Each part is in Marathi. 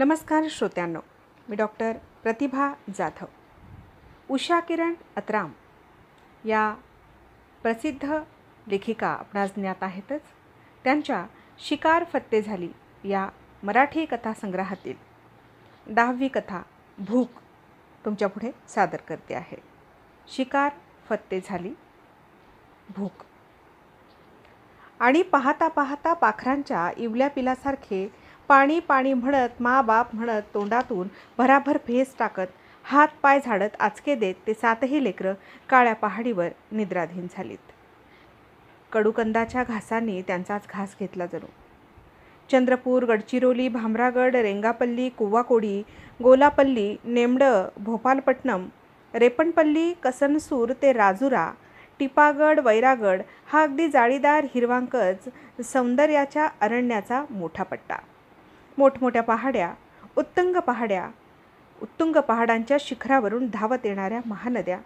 नमस्कार श्रोत्यांनो मी डॉक्टर प्रतिभा जाधव उषा किरण अत्राम या प्रसिद्ध लेखिका आपणास ज्ञात आहेतच त्यांच्या शिकार फत्ते झाली या मराठी कथा कथासंग्रहातील दहावी कथा भूक तुमच्यापुढे सादर करते आहे शिकार फत्ते झाली भूक आणि पाहता पाहता पाखरांच्या इवल्या पिलासारखे पाणी पाणी म्हणत मा बाप म्हणत तोंडातून भराभर फेस टाकत हात पाय झाडत आचके देत ते सातही लेकरं काळ्या पहाडीवर निद्राधीन झालीत कडुकंदाच्या घासांनी त्यांचाच घास घेतला जणू चंद्रपूर गडचिरोली भामरागड रेंगापल्ली कुवाकोडी गोलापल्ली नेमडं भोपालपट्टणम रेपणपल्ली कसनसूर ते राजुरा टिपागड वैरागड हा अगदी जाळीदार हिरवांकच सौंदर्याच्या अरण्याचा मोठा पट्टा मोठमोठ्या पहाड्या उत्तुंग पहाड्या उत्तुंग पहाडांच्या शिखरावरून धावत येणाऱ्या महानद्या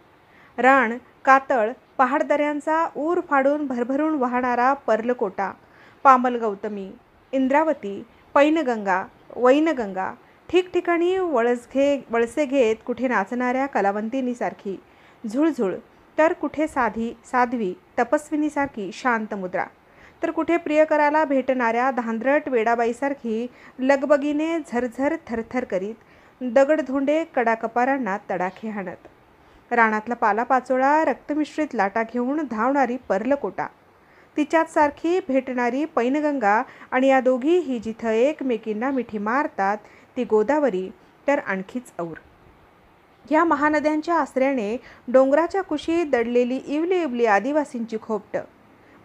राण कातळ पहाडदऱ्यांचा ऊर फाडून भरभरून वाहणारा पर्लकोटा पामलगौतमी इंद्रावती पैनगंगा वैनगंगा ठिकठिकाणी वळसघे वळसे घेत कुठे नाचणाऱ्या कलावंतीनीसारखी झुळझुळ तर कुठे साधी साध्वी तपस्विनीसारखी शांत मुद्रा तर कुठे प्रियकराला भेटणाऱ्या धांद्रट वेडाबाईसारखी लगबगीने झरझर थरथर करीत दगडधोंडे कडाकपारांना तडाखे हाणत रानातला पालापाचोळा रक्तमिश्रित लाटा घेऊन धावणारी पर्लकोटा तिच्यासारखी भेटणारी पैनगंगा आणि या दोघी ही जिथं एकमेकींना मिठी मारतात ती गोदावरी तर आणखीच और या महानद्यांच्या आसऱ्याने डोंगराच्या कुशी दडलेली इवली इवली आदिवासींची खोपटं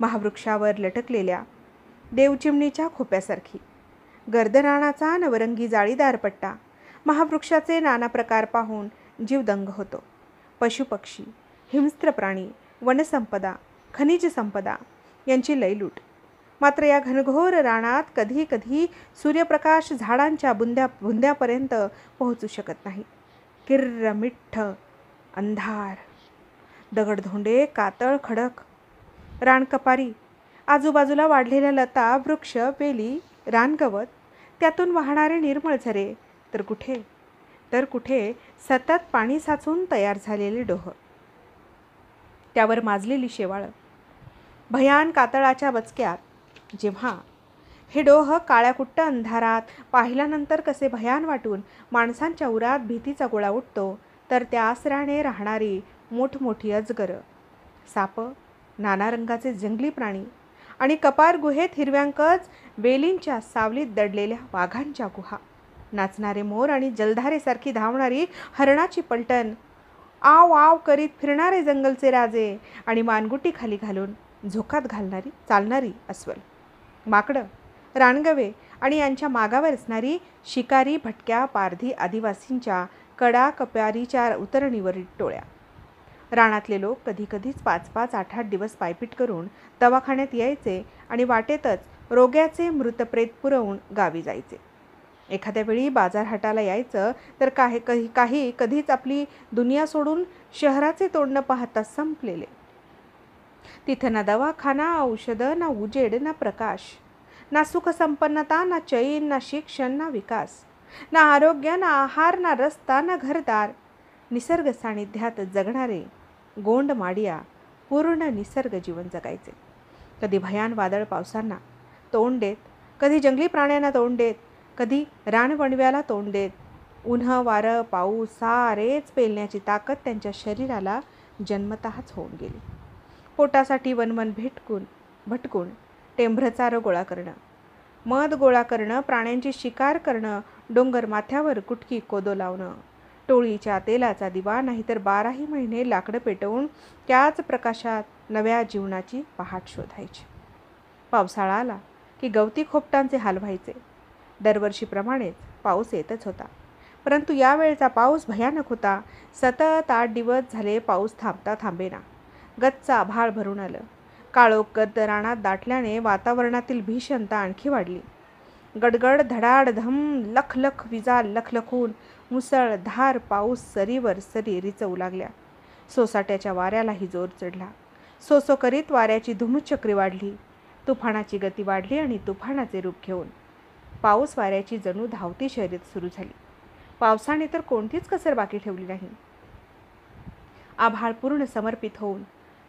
महावृक्षावर लटकलेल्या देवचिमणीच्या खोप्यासारखी गर्दराणाचा नवरंगी जाळीदार पट्टा महावृक्षाचे नाना प्रकार पाहून जीवदंग होतो पशुपक्षी हिमस्त्र प्राणी वनसंपदा खनिज संपदा यांची लयलूट मात्र या घनघोर राणात कधी कधी सूर्यप्रकाश झाडांच्या बुंद्या बुंद्यापर्यंत पोहोचू शकत नाही किर्र मिठ्ठ अंधार दगडधोंडे कातळ खडक रानकपारी आजूबाजूला वाढलेल्या लता वृक्ष वेली रानगवत त्यातून वाहणारे निर्मळ झरे तर कुठे तर कुठे सतत पाणी साचून तयार झालेले डोह त्यावर माजलेली शेवाळं भयान कातळाच्या बचक्यात जेव्हा हे डोह काळ्याकुट्ट अंधारात पाहिल्यानंतर कसे भयान वाटून माणसांच्या उरात भीतीचा गोळा उठतो तर त्या आसराने राहणारी मोठमोठी अजगरं साप नाना रंगाचे जंगली प्राणी आणि कपार गुहेत हिरव्यांकच वेलींच्या सावलीत दडलेल्या वाघांच्या गुहा नाचणारे मोर आणि जलधारेसारखी धावणारी हरणाची पलटण आव आव करीत फिरणारे जंगलचे राजे आणि मानगुटी खाली घालून झोकात घालणारी चालणारी अस्वल माकडं रानगवे आणि यांच्या मागावर असणारी शिकारी भटक्या पारधी आदिवासींच्या कडा कप्यारीच्या उतरणीवरील टोळ्या रानातले लोक कधीकधीच पाच पाच आठ आठ दिवस पायपीट करून दवाखान्यात यायचे आणि वाटेतच रोग्याचे मृतप्रेत पुरवून गावी जायचे एखाद्या वेळी बाजारहाटाला यायचं तर काही काही काही कधीच आपली दुनिया सोडून शहराचे तोडणं पाहता संपलेले तिथं ना दवाखाना औषधं ना उजेड ना प्रकाश ना सुखसंपन्नता ना चैन ना शिक्षण ना विकास ना आरोग्य ना आहार ना रस्ता ना घरदार निसर्ग सानिध्यात जगणारे गोंड माडिया पूर्ण निसर्ग जीवन जगायचे कधी भयान वादळ पावसांना तोंड देत कधी जंगली प्राण्यांना तोंड देत कधी रानवणव्याला तोंड देत उन्हं वारं पाऊस सारेच पेलण्याची ताकद त्यांच्या शरीराला जन्मतःच होऊन गेली पोटासाठी वनवन भेटकून भटकून टेंभ्रचारं गोळा करणं मध गोळा करणं प्राण्यांची शिकार करणं डोंगर माथ्यावर कुटकी कोदो लावणं टोळीच्या तेलाचा दिवा नाहीतर बाराही महिने लाकडं पेटवून त्याच प्रकाशात नव्या जीवनाची पहाट शोधायची पावसाळा आला की गवती खोपटांचे हाल व्हायचे दरवर्षीप्रमाणेच पाऊस येतच होता परंतु यावेळचा पाऊस भयानक होता सतत आठ दिवस झाले पाऊस थांबता थांबेना गच्चा भाळ भरून आलं काळोख दराणात दाटल्याने वातावरणातील भीषणता आणखी वाढली गडगड धडाड धम लखलख विजा लखलखून मुसळधार पाऊस सरीवर सरी रिचवू लागल्या सोसाट्याच्या वाऱ्यालाही जोर चढला सोसो करीत वाऱ्याची धुमुचक्री वाढली तुफानाची गती वाढली आणि तुफानाचे रूप घेऊन पाऊस वाऱ्याची जणू धावती शर्यत सुरू झाली पावसाने तर कोणतीच कसर बाकी ठेवली नाही आभाळ पूर्ण समर्पित होऊन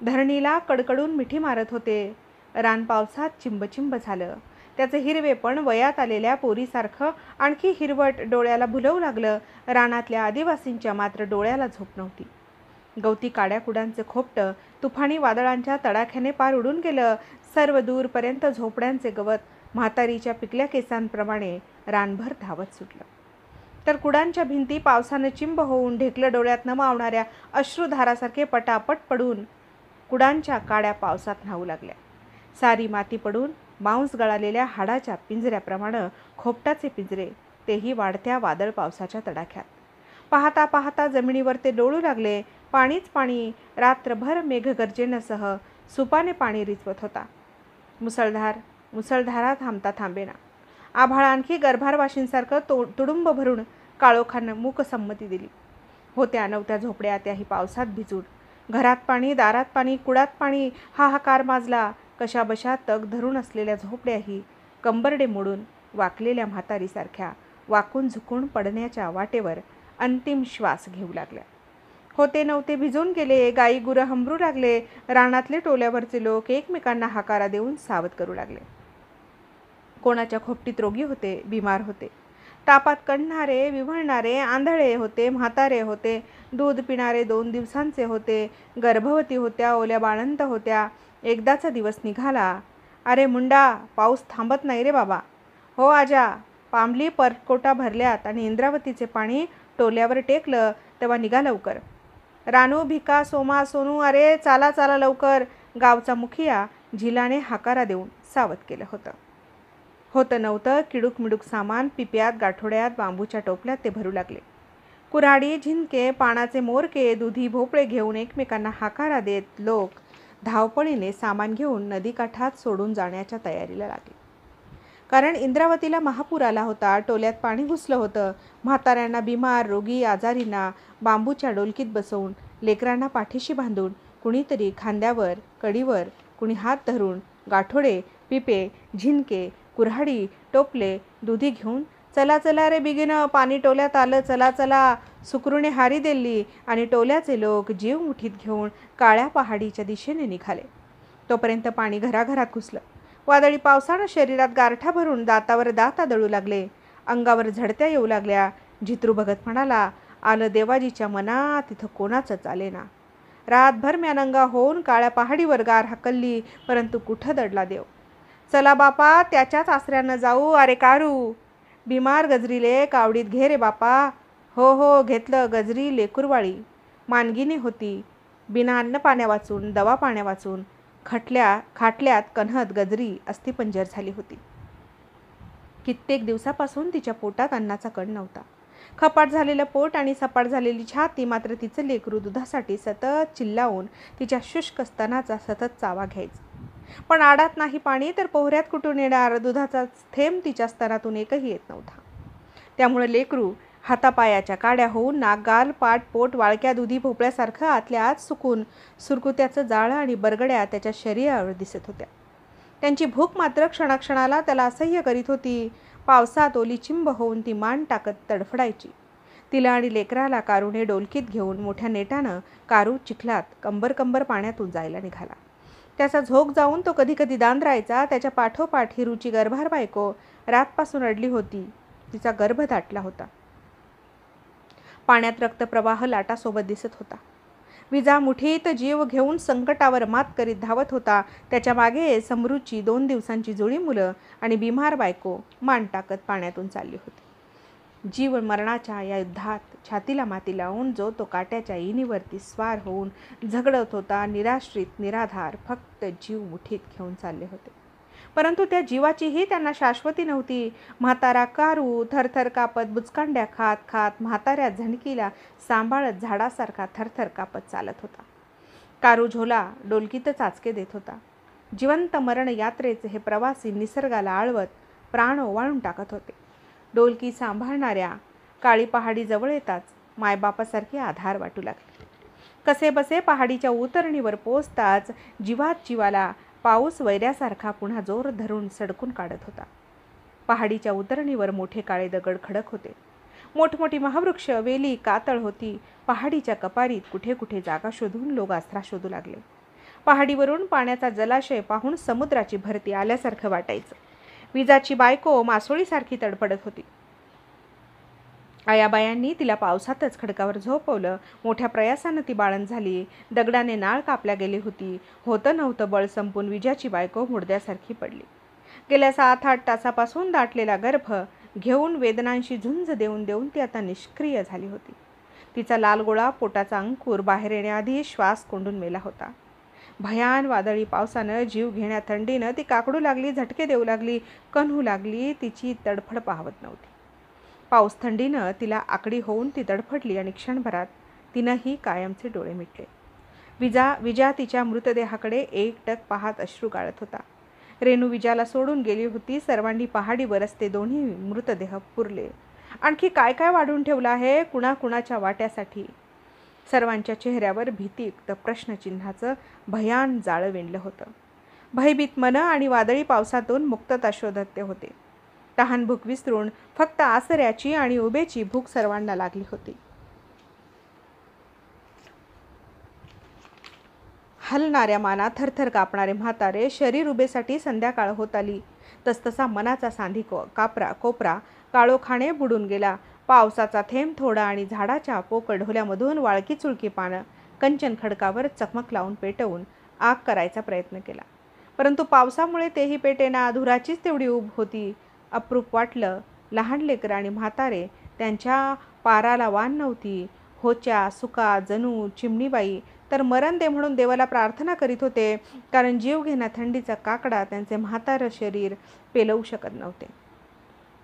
धरणीला कडकडून मिठी मारत होते रान पावसात चिंबचिंब झालं त्याचं हिरवेपण वयात आलेल्या पोरीसारखं आणखी हिरवट डोळ्याला भुलवू लागलं रानातल्या आदिवासींच्या मात्र डोळ्याला झोप नव्हती गवती काड्याकुड्यांचं खोपटं तुफानी वादळांच्या तडाख्याने पार उडून गेलं सर्व दूरपर्यंत झोपड्यांचे गवत म्हातारीच्या पिकल्या केसांप्रमाणे रानभर धावत सुटलं तर कुडांच्या भिंती पावसानं चिंब होऊन ढेकलं डोळ्यात न मावणाऱ्या अश्रुधारासारखे पटापट पडून कुडांच्या काड्या पावसात न्हावू लागल्या सारी माती पडून मांस गळालेल्या हाडाच्या पिंजऱ्याप्रमाणे खोपटाचे पिंजरे तेही वाढत्या वादळ पावसाच्या तडाख्यात पाहता पाहता जमिनीवर ते डोळू लागले पाणीच पाणी रात्रभर मेघगर्जेनसह सुपाने पाणी रिचवत होता मुसळधार मुसळधारा थांबता थांबेना आभाळ आणखी गर्भारवाशींसारखं तो तुडुंब भरून काळोखानं मूक संमती दिली होत्या नवत्या झोपड्या त्याही पावसात भिजून घरात पाणी दारात पाणी कुडात पाणी हाहाकार माजला कशाबशा तग धरून असलेल्या झोपड्याही कंबरडे मोडून वाकलेल्या म्हातारीसारख्या वाकून झुकून पडण्याच्या वाटेवर अंतिम श्वास घेऊ लागल्या होते नव्हते भिजून गेले गाई गुरं हंबरू लागले रानातले टोल्यावरचे लोक एकमेकांना हाकारा देऊन सावध करू लागले कोणाच्या खोपटीत रोगी होते बिमार होते तापात कणणारे विवळणारे आंधळे होते म्हातारे होते दूध पिणारे दोन दिवसांचे होते गर्भवती होत्या ओल्या बाळंत होत्या एकदाचा दिवस निघाला अरे मुंडा पाऊस थांबत नाही रे बाबा हो आजा पांबली परकोटा भरल्यात आणि इंद्रावतीचे पाणी टोल्यावर टेकलं तेव्हा निघा लवकर रानू भिका सोमा सोनू अरे चाला चाला लवकर गावचा मुखिया झिलाने हाकारा देऊन सावध केलं होतं होतं नव्हतं किडूक मिडूक सामान पिप्यात गाठोड्यात बांबूच्या टोपल्यात ते भरू लागले कुऱ्हाडी झिंके पानाचे मोरके दुधी भोपळे घेऊन एकमेकांना हाकारा देत लोक धावपळीने सामान घेऊन नदीकाठात सोडून जाण्याच्या तयारीला लागले कारण इंद्रावतीला महापूर आला होता टोल्यात पाणी घुसलं होतं म्हाताऱ्यांना बिमार रोगी आजारींना बांबूच्या डोलकीत बसवून लेकरांना पाठीशी बांधून कुणीतरी खांद्यावर कडीवर कुणी हात धरून गाठोडे पिपे झिनके कुऱ्हाडी टोपले दुधी घेऊन चला चला रे बिगीनं पाणी टोल्यात आलं चला चला सुकरुने हारी दिली आणि टोल्याचे लोक जीव मुठीत घेऊन काळ्या पहाडीच्या दिशेने निघाले तोपर्यंत पाणी घराघरात घुसलं वादळी पावसानं शरीरात गारठा भरून दातावर दात आदळू लागले अंगावर झडत्या येऊ लागल्या जित्रू भगत म्हणाला आलं देवाजीच्या मनात तिथं कोणाचं चाले ना रातभर म्यानंगा होऊन काळ्या पहाडीवर गार हकलली परंतु कुठं दडला देव चला बापा त्याच्याच आसऱ्यानं जाऊ अरे कारू बिमार गजरीले कावडीत घे रे बापा हो हो घेतलं गजरी लेकुरवाळी मानगिनी होती बिना अन्न पाण्या वाचून दवा पाण्या वाचून खटल्या खाटल्यात कन्हत गजरी अस्थिपंजर झाली होती कित्येक दिवसापासून तिच्या पोटात अन्नाचा कण नव्हता खपाट झालेलं पोट आणि सपाट झालेली छाती मात्र तिचं लेकरू दुधासाठी सतत चिल्लावून तिच्या शुष्क स्तनाचा सतत चावा घ्यायचा पण आडात नाही पाणी तर पोहऱ्यात कुठून येणार दुधाचा थेंब तिच्या स्तरातून एकही येत नव्हता त्यामुळे लेकरू हातापायाच्या काड्या होऊन नागाल पाट पोट वाळक्या दुधी भोपळ्यासारखं आतल्या आत सुकून सुरकुत्याचं जाळं आणि बरगड्या त्याच्या शरीरावर दिसत होत्या त्यांची भूक मात्र क्षणाक्षणाला त्याला असह्य करीत होती पावसात ओली चिंब होऊन ती मान टाकत तडफडायची तिला आणि लेकराला कारूने डोलकीत घेऊन मोठ्या नेटानं कारू चिखलात कंबर कंबर पाण्यातून जायला निघाला त्याचा झोक जाऊन तो कधी कधी दांदरायचा त्याच्या पाठोपाठ ही रुची गर्भार बायको रातपासून अडली होती तिचा गर्भ दाटला होता पाण्यात रक्तप्रवाह लाटासोबत दिसत होता विजा मुठीत जीव घेऊन संकटावर मात करीत धावत होता त्याच्या मागे समरूची दोन दिवसांची जुळी मुलं आणि बिमार बायको मान टाकत पाण्यातून चालली होती जीव मरणाच्या या युद्धात छातीला माती लावून जो तो काट्याच्या इनीवरती स्वार होऊन झगडत होता निराश्रित निराधार फक्त जीव मुठीत घेऊन चालले होते परंतु त्या जीवाचीही त्यांना शाश्वती नव्हती म्हातारा कारू थरथर कापत बुचकांड्या खात खात म्हाताऱ्या झणकीला सांभाळत झाडासारखा थरथर कापत चालत होता कारू झोला डोलकीत चाचके देत होता जिवंत मरण यात्रेचे हे प्रवासी निसर्गाला आळवत प्राण ओवाळून टाकत होते डोलकी सांभाळणाऱ्या काळी पहाडीजवळ येताच मायबापासारखे आधार वाटू लागले कसेबसे पहाडीच्या उतरणीवर पोचताच जीवात जीवाला पाऊस वैऱ्यासारखा पुन्हा जोर धरून सडकून काढत होता पहाडीच्या उतरणीवर मोठे काळे दगड खडक होते मोठमोठी महावृक्ष वेली कातळ होती पहाडीच्या कपारीत कुठे कुठे जागा शोधून लोक आसरा शोधू लागले पहाडीवरून पाण्याचा जलाशय पाहून समुद्राची भरती आल्यासारखं वाटायचं विजाची बायको मासोळीसारखी तडफडत होती आयाबायांनी तिला पावसातच खडकावर झोपवलं मोठ्या प्रयासानं ती बाळण झाली दगडाने नाळ कापल्या गेली होती होतं नव्हतं बळ संपून विजाची बायको मुडद्यासारखी पडली गेल्या सात आठ तासापासून दाटलेला गर्भ घेऊन वेदनांशी झुंज देऊन देऊन ती आता निष्क्रिय झाली होती तिचा लाल गोळा पोटाचा अंकुर बाहेर येण्याआधी श्वास कोंडून मेला होता भयान वादळी पावसानं जीव घेण्या थंडीनं ती काकडू लागली झटके देऊ लागली कन्हू लागली तिची तडफड पाहवत नव्हती पाऊस थंडीनं तिला आकडी होऊन ती तडफडली आणि क्षणभरात तिनंही कायमचे डोळे मिटले विजा विजा तिच्या मृतदेहाकडे एकटक पाहत अश्रू गाळत होता रेणू विजाला सोडून गेली होती सर्वांनी पहाडी ते दोन्ही मृतदेह पुरले आणखी काय काय वाढून ठेवलं आहे कुणाकुणाच्या वाट्यासाठी सर्वांच्या चेहऱ्यावर भीतीयुक्त प्रश्नचिन्हाचं भयान जाळं विणलं होतं भयभीत मनं आणि वादळी पावसातून मुक्तता शोधत होते तहान भूक विसरून फक्त आसऱ्याची आणि उभेची भूक सर्वांना लागली होती हलणाऱ्या माना थरथर कापणारे म्हातारे शरीर उभेसाठी संध्याकाळ होत आली तसतसा मनाचा सांधी को कापरा कोपरा काळोखाणे बुडून गेला पावसाचा थेंब थोडा आणि झाडाच्या पोकढोल्यामधून वाळकी चुळकी पानं कंचन खडकावर चकमक लावून पेटवून आग करायचा प्रयत्न केला परंतु पावसामुळे तेही पेटेना धुराचीच तेवढी उब होती अप्रूप वाटलं लहान लेकरं आणि म्हातारे त्यांच्या पाराला वान नव्हती होच्या सुका जणू चिमणीबाई तर मरण दे म्हणून देवाला प्रार्थना करीत होते कारण जीव घेणा थंडीचा काकडा त्यांचे म्हातारं शरीर पेलवू शकत नव्हते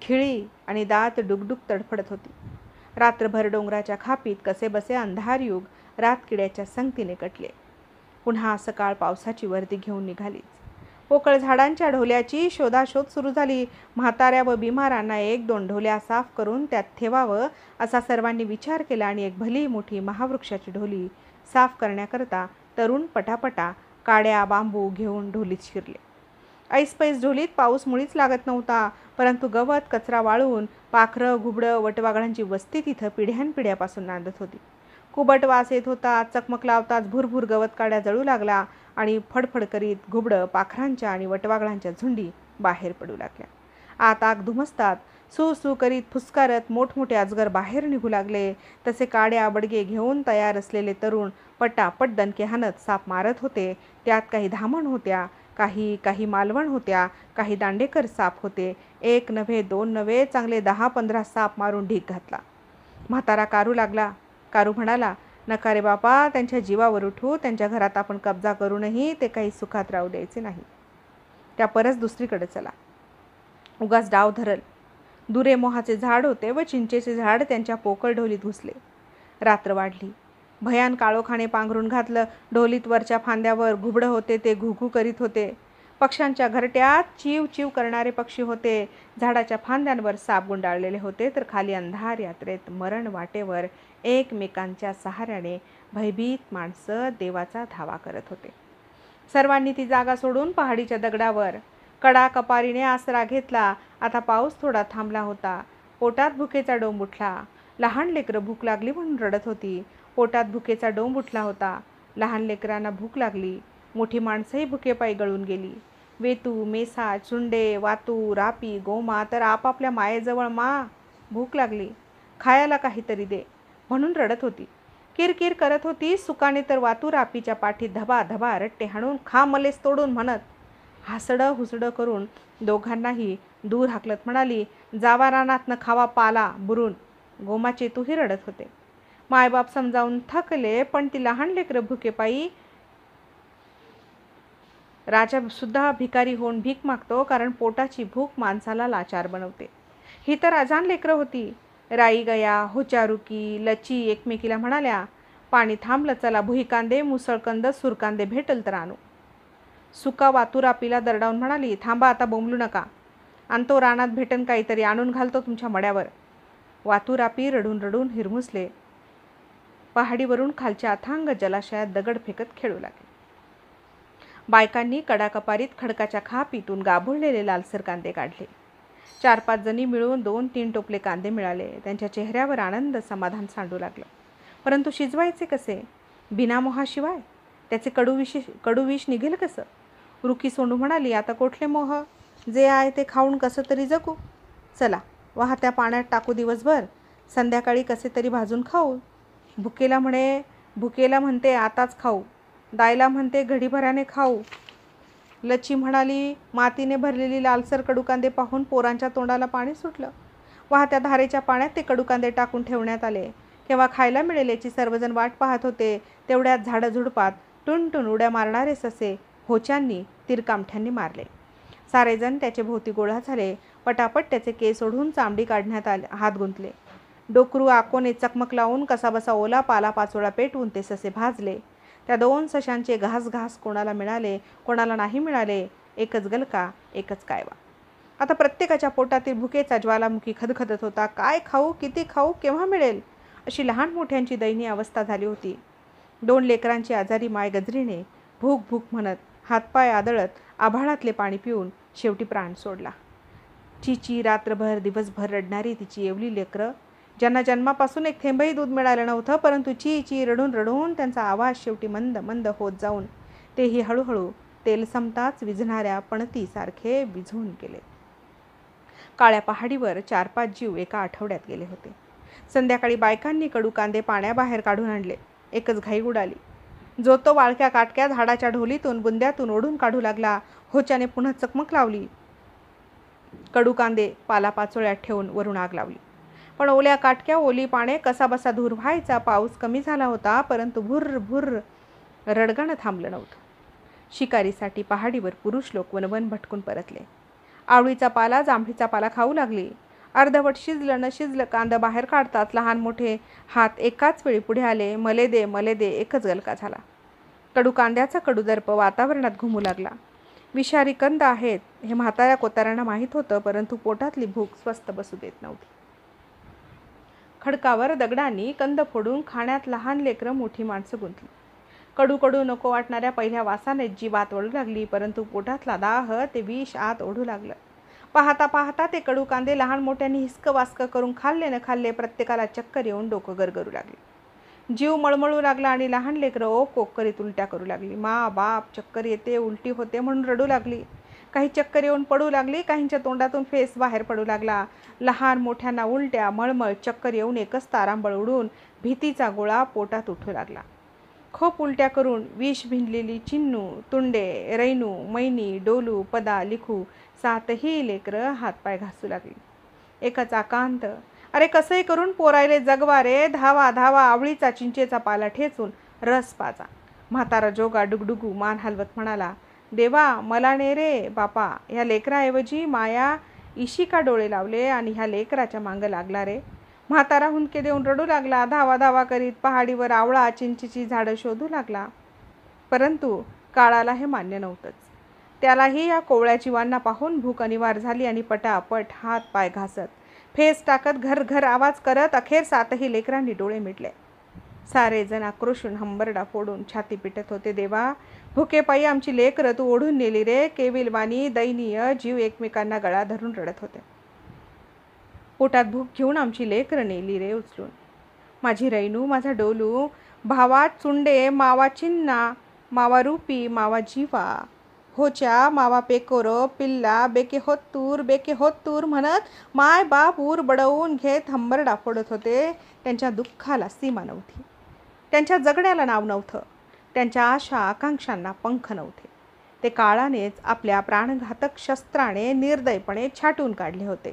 खिळी आणि दात डुगडुग तडफडत होती रात्रभर डोंगराच्या खापीत कसेबसे अंधारयुग रातकिड्याच्या संगतीने कटले पुन्हा सकाळ पावसाची वर्दी घेऊन निघालीच पोकळ झाडांच्या ढोल्याची शोधाशोध सुरू झाली म्हाताऱ्या व बिमारांना एक दोन ढोल्या साफ करून त्यात ठेवावं असा सर्वांनी विचार केला आणि एक भली मोठी महावृक्षाची ढोली साफ करण्याकरता तरुण पटापटा काड्या बांबू घेऊन ढोलीत शिरले ऐसपैस झोलीत पाऊस मुळीच लागत नव्हता परंतु गवत कचरा वाळून पाखरं घुबडं वटवाघळांची वस्ती तिथं पिढ्यानपिढ्यापासून नांदत होती कुबट वास येत होता चकमक लावताच भुरभूर गवत काड्या जळू लागला आणि फडफड करीत घुबडं पाखरांच्या आणि वटवाघळांच्या झुंडी बाहेर पडू लागल्या आत आग धुमसतात सू करीत फुसकारत मोठमोठे अजगर बाहेर निघू लागले तसे काड्या बडगे घेऊन तयार असलेले तरुण पटापट दणके हानत साप मारत होते त्यात काही धामण होत्या काही काही मालवण होत्या काही दांडेकर साप होते एक नव्हे दोन नव्हे चांगले दहा पंधरा साप मारून ढीक घातला म्हातारा कारू लागला कारू म्हणाला नका रे बापा त्यांच्या जीवावर उठू त्यांच्या घरात आपण कब्जा करूनही ते काही सुखात राहू द्यायचे नाही त्या परस दुसरीकडे चला उगाच डाव धरल दुरे मोहाचे झाड होते व चिंचेचे झाड त्यांच्या पोकळ ढोलीत घुसले रात्र वाढली भयान काळोखाने पांघरून घातलं ढोलीत वरच्या फांद्यावर घुबडं होते ते घुघू करीत होते पक्ष्यांच्या घरट्यात चीव चीव करणारे पक्षी होते झाडाच्या फांद्यांवर साप गुंडाळलेले होते तर खाली अंधार यात्रेत मरण वाटेवर एकमेकांच्या सहाऱ्याने भयभीत माणसं देवाचा धावा करत होते सर्वांनी ती जागा सोडून पहाडीच्या दगडावर कडा कपारीने आसरा घेतला आता पाऊस थोडा थांबला होता पोटात भुकेचा डोंब उठला लहान लेकरं भूक लागली म्हणून रडत होती पोटात भुकेचा डोंब उठला होता लहान लेकरांना भूक लागली मोठी माणसंही भुकेपायी गळून गेली वेतू मेसा चुंडे वातू रापी गोमा तर आपापल्या मायेजवळ मा भूक लागली खायला काहीतरी दे म्हणून रडत होती किरकिर करत होती सुकाने तर वातू रापीच्या पाठी धबा धबा रट्टे हाणून खा मलेस तोडून म्हणत हासडं हुसडं करून दोघांनाही दूर हाकलत म्हणाली जावा न खावा पाला बुरून गोमाचे चेतूही रडत होते मायबाप समजावून थकले पण ती लहान लेकरं भुकेपायी राजा सुद्धा भिकारी होऊन भीक मागतो कारण पोटाची भूक माणसाला लाचार बनवते ही तर अजान लेकरं होती राई गया होचारुकी लची एकमेकीला म्हणाल्या पाणी थांबलं चला भुईकांदे मुसळकंद सुरकांदे भेटल तर आणू सुका वातुरापीला दरडावून म्हणाली थांबा आता बोंबलू नका आणि तो रानात भेटन काहीतरी आणून घालतो तुमच्या मड्यावर वातुरापी रडून रडून हिरमुसले पहाडीवरून खालच्या अथांग जलाशयात दगड फेकत खेळू लागले बायकांनी कडाकपारीत खडकाच्या खापीतून गाभुळलेले लालसर कांदे काढले चार पाच जणी मिळून दोन तीन टोपले कांदे मिळाले त्यांच्या चेहऱ्यावर आनंद समाधान सांडू लागलं परंतु शिजवायचे कसे बिना मोहाशिवाय त्याचे कडूविश कडूविष निघेल कसं रुकी सोंडू म्हणाली आता कोठले मोह जे आहे ते खाऊन कसं तरी जगू चला वाहत्या पाण्यात टाकू दिवसभर संध्याकाळी कसे तरी भाजून खाऊ भुकेला म्हणे भुकेला म्हणते आताच खाऊ दायला म्हणते घडीभराने खाऊ लच्छी म्हणाली मातीने भरलेली लालसर कडुकांदे पाहून पोरांच्या तोंडाला पाणी सुटलं वाहत्या धारेच्या पाण्यात ते कडुकांदे टाकून ठेवण्यात आले केव्हा खायला मिळेल याची सर्वजण वाट पाहत होते तेवढ्यात झाडझुडपात टुनटुन उड्या मारणारे ससे होच्यांनी तिरकामठ्यांनी मारले सारेजण त्याचे भोवती गोळा झाले पटापट त्याचे केस ओढून चांबडी काढण्यात आले हात गुंतले डोकरू आकोने चकमक लावून कसाबसा ओला पाला पाचोळा पेटवून ते ससे भाजले त्या दोन सशांचे घास घास कोणाला मिळाले कोणाला नाही मिळाले एकच गलका एकच कायवा आता प्रत्येकाच्या पोटातील भुकेचा ज्वालामुखी खदखदत होता काय खाऊ किती खाऊ केव्हा मिळेल अशी लहान मोठ्यांची दयनीय अवस्था झाली होती दोन लेकरांची आजारी माय गजरीने भूक भूक म्हणत हातपाय आदळत आभाळातले पाणी पिऊन शेवटी प्राण सोडला चीची रात्रभर दिवसभर रडणारी तिची येवली लेकरं ज्यांना जन्मापासून एक थेंबही दूध मिळालं नव्हतं परंतु ची ची रडून रडून त्यांचा आवाज शेवटी मंद मंद होत जाऊन तेही हळूहळू तेल संपताच विझणाऱ्या पणतीसारखे विझून गेले काळ्या पहाडीवर चार पाच जीव एका आठवड्यात गेले होते संध्याकाळी बायकांनी कडू कांदे पाण्याबाहेर काढून आणले एकच घाई उडाली जो तो वाळक्या काटक्या झाडाच्या ढोलीतून बुंद्यातून ओढून काढू लागला होच्याने पुन्हा चकमक लावली कडू कांदे पालापाचोळ्यात ठेवून वरून आग लावली पण ओल्या काटक्या ओली पाने कसाबसा धूर व्हायचा पाऊस कमी झाला होता परंतु भुर्र भुर्र रडगण थांबलं नव्हतं शिकारीसाठी पहाडीवर पुरुष लोक वनवन भटकून परतले आवळीचा पाला जांभळीचा पाला खाऊ लागली अर्धवट शिजलं न शिजलं कांदा बाहेर काढतात लहान मोठे हात एकाच वेळी पुढे आले मले दे मले दे एकच गलका झाला कडू कांद्याचा कडूदर्प वातावरणात घुमू लागला विषारी कंद आहेत हे म्हाताऱ्या कोताऱ्यांना माहीत होतं परंतु पोटातली भूक स्वस्त बसू देत नव्हती खडकावर दगडांनी कंद फोडून खाण्यात लहान लेकरं मोठी माणसं गुंतली कडू कडू नको वाटणाऱ्या पहिल्या वासाने जीवात ओढू लागली परंतु पोटातला दाह ते विष आत ओढू लागलं पाहता पाहता ते कडू कांदे लहान मोठ्यांनी हिसक वासकं करून खाल्ले न खाल्ले प्रत्येकाला चक्कर येऊन डोकं गरगरू लागले जीव मळमळू लागला आणि लहान लेकरं ओ कोक करीत उलट्या करू लागली मा बाप चक्कर येते उलटी होते म्हणून रडू लागली काही चक्कर येऊन पडू लागली काहींच्या तोंडातून फेस बाहेर पडू लागला लहान मोठ्यांना उलट्या मळमळ चक्कर येऊन एकच तारांबळ उडून भीतीचा गोळा पोटात उठू लागला खोप उलट्या करून विष भिनलेली चिन्नू तुंडे रैनू मैनी डोलू पदा लिखू सातही लेकरं हातपाय घासू लागली एकच आकांत अरे कसंही करून पोरायले जगवारे धावा धावा आवळीचा चिंचेचा पाला ठेचून रस पाचा म्हातारा जोगा डुगडुगू मान हलवत म्हणाला देवा मला ने रे बापा ह्या लेकराऐवजी माया इशिका डोळे लावले आणि ह्या लेकराच्या मागं लागला रे म्हातारा हुंदके देऊन रडू लागला धावा धावा करीत पहाडीवर आवळा चिंचीची झाडं शोधू लागला परंतु काळाला हे मान्य नव्हतंच त्यालाही या कोवळ्या जीवांना पाहून भूक अनिवार्य झाली आणि पटापट हात पाय घासत फेस टाकत घरघर आवाज करत अखेर सातही लेकरांनी डोळे मिटले सारेजण आक्रोशून हंबरडा फोडून छाती पिटत होते देवा भुकेपायी आमची लेकरं तू ओढून नेली रे केविलवाणी दैनीय जीव एकमेकांना गळा धरून रडत होते पोटात भूक घेऊन आमची लेकरं नेली रे उचलून माझी रैनू माझा डोलू भावा चुंडे मावा चिन्ना मावा रूपी मावा जीवा होच्या मावा पेकोरो पिल्ला बेके होत्तूर बेके होत्तूर म्हणत माय बाप उर बडवून घेत हंबरडा फोडत होते त्यांच्या दुःखाला सीमा नव्हती त्यांच्या जगण्याला नाव नव्हतं त्यांच्या आशा आकांक्षांना पंख नव्हते ते काळानेच आपल्या प्राणघातक शस्त्राने निर्दयपणे छाटून काढले होते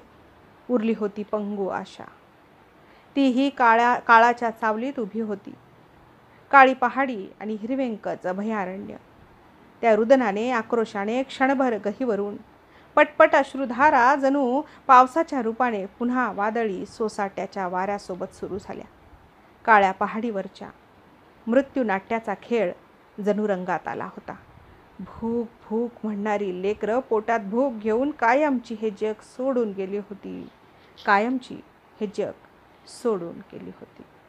उरली होती पंगू आशा तीही काळ्या काळाच्या सावलीत उभी होती काळी पहाडी आणि हिरवेंकच अभयारण्य त्या रुदनाने आक्रोशाने क्षणभर गहीवरून पटपट अश्रुधारा जणू पावसाच्या रूपाने पुन्हा वादळी सोसाट्याच्या वाऱ्यासोबत सुरू झाल्या काळ्या पहाडीवरच्या मृत्यूनाट्याचा खेळ जणू रंगात आला होता भूक भूक म्हणणारी लेकर पोटात भूक घेऊन कायमची हे जग सोडून गेली होती कायमची हे जग सोडून गेली होती